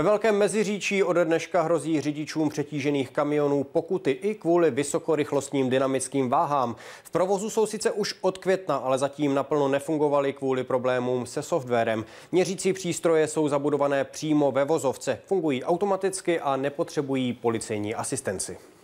Ve Velkém Meziříčí ode dneška hrozí řidičům přetížených kamionů pokuty i kvůli vysokorychlostním dynamickým váhám. V provozu jsou sice už od května, ale zatím naplno nefungovaly kvůli problémům se softwarem. Měřící přístroje jsou zabudované přímo ve vozovce, fungují automaticky a nepotřebují policejní asistenci.